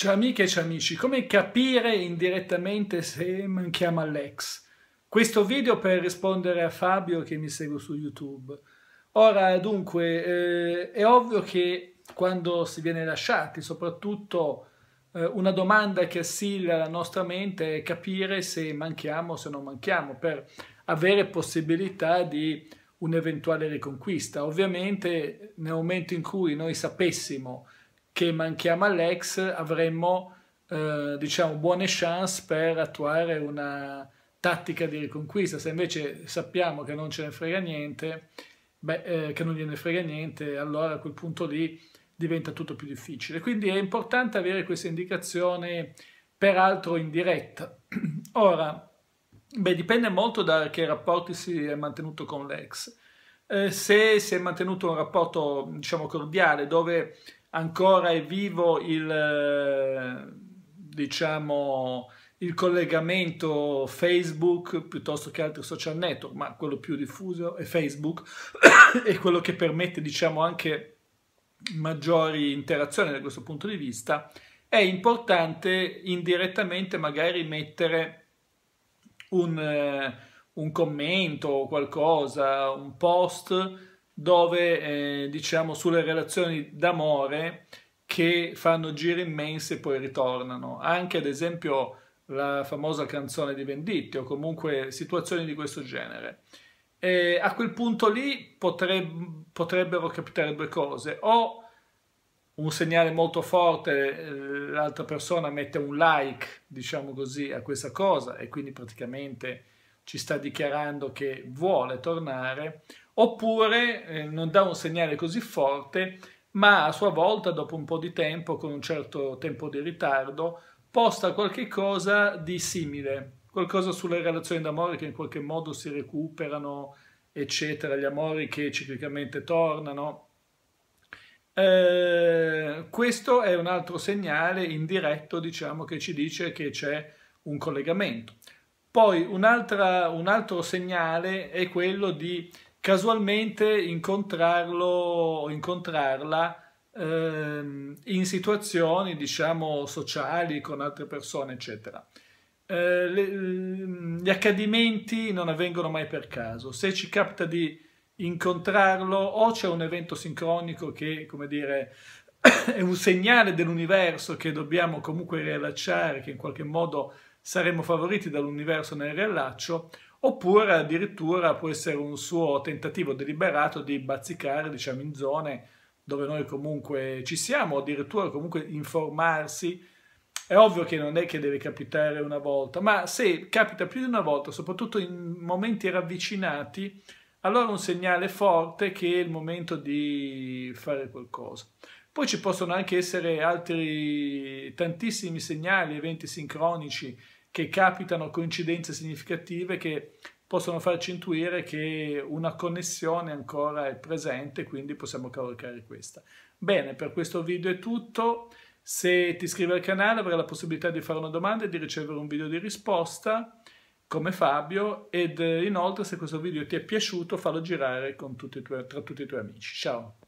Ciao amiche e ciao amici, come capire indirettamente se manchiamo all'ex? Questo video per rispondere a Fabio che mi segue su YouTube. Ora, dunque, eh, è ovvio che quando si viene lasciati, soprattutto eh, una domanda che assilla la nostra mente è capire se manchiamo o se non manchiamo per avere possibilità di un'eventuale riconquista. Ovviamente nel momento in cui noi sapessimo che manchiamo all'ex avremmo eh, diciamo buone chance per attuare una tattica di riconquista se invece sappiamo che non ce ne frega niente beh, eh, che non gliene frega niente allora a quel punto lì diventa tutto più difficile quindi è importante avere questa indicazione peraltro in diretta ora beh dipende molto da che rapporti si è mantenuto con l'ex eh, se si è mantenuto un rapporto diciamo cordiale dove ancora è vivo il, eh, diciamo, il collegamento Facebook piuttosto che altri social network, ma quello più diffuso è Facebook, è quello che permette diciamo, anche maggiori interazioni da questo punto di vista, è importante indirettamente magari mettere un, eh, un commento o qualcosa, un post dove eh, diciamo sulle relazioni d'amore che fanno giri immensi e poi ritornano. Anche ad esempio la famosa canzone di Venditti o comunque situazioni di questo genere. E a quel punto lì potreb potrebbero capitare due cose, o un segnale molto forte, eh, l'altra persona mette un like, diciamo così, a questa cosa e quindi praticamente ci sta dichiarando che vuole tornare, oppure eh, non dà un segnale così forte, ma a sua volta, dopo un po' di tempo, con un certo tempo di ritardo, posta qualche cosa di simile, qualcosa sulle relazioni d'amore che in qualche modo si recuperano, eccetera, gli amori che ciclicamente tornano. Eh, questo è un altro segnale indiretto, diciamo, che ci dice che c'è un collegamento. Poi un, altro segnale è quello di casualmente incontrarlo o incontrarla ehm, in situazioni, diciamo, sociali con altre persone, eccetera. Eh, le, mm, gli accadimenti non avvengono mai per caso. Se ci capita di incontrarlo o c'è un evento sincronico che, come dire, è un segnale dell'universo che dobbiamo comunque riallacciare, che in qualche modo saremo favoriti dall'universo nel riallaccio, oppure addirittura può essere un suo tentativo deliberato di bazzicare diciamo, in zone dove noi comunque ci siamo, o addirittura comunque informarsi. È ovvio che non è che deve capitare una volta, ma se capita più di una volta, soprattutto in momenti ravvicinati, allora è un segnale forte che è il momento di fare qualcosa. Poi ci possono anche essere altri tantissimi segnali, eventi sincronici che capitano coincidenze significative che possono farci intuire che una connessione ancora è presente, quindi possiamo cavalcare questa. Bene, per questo video è tutto. Se ti iscrivi al canale avrai la possibilità di fare una domanda e di ricevere un video di risposta come Fabio ed eh, inoltre se questo video ti è piaciuto fallo girare tutti tuoi, tra tutti i tuoi amici. Ciao!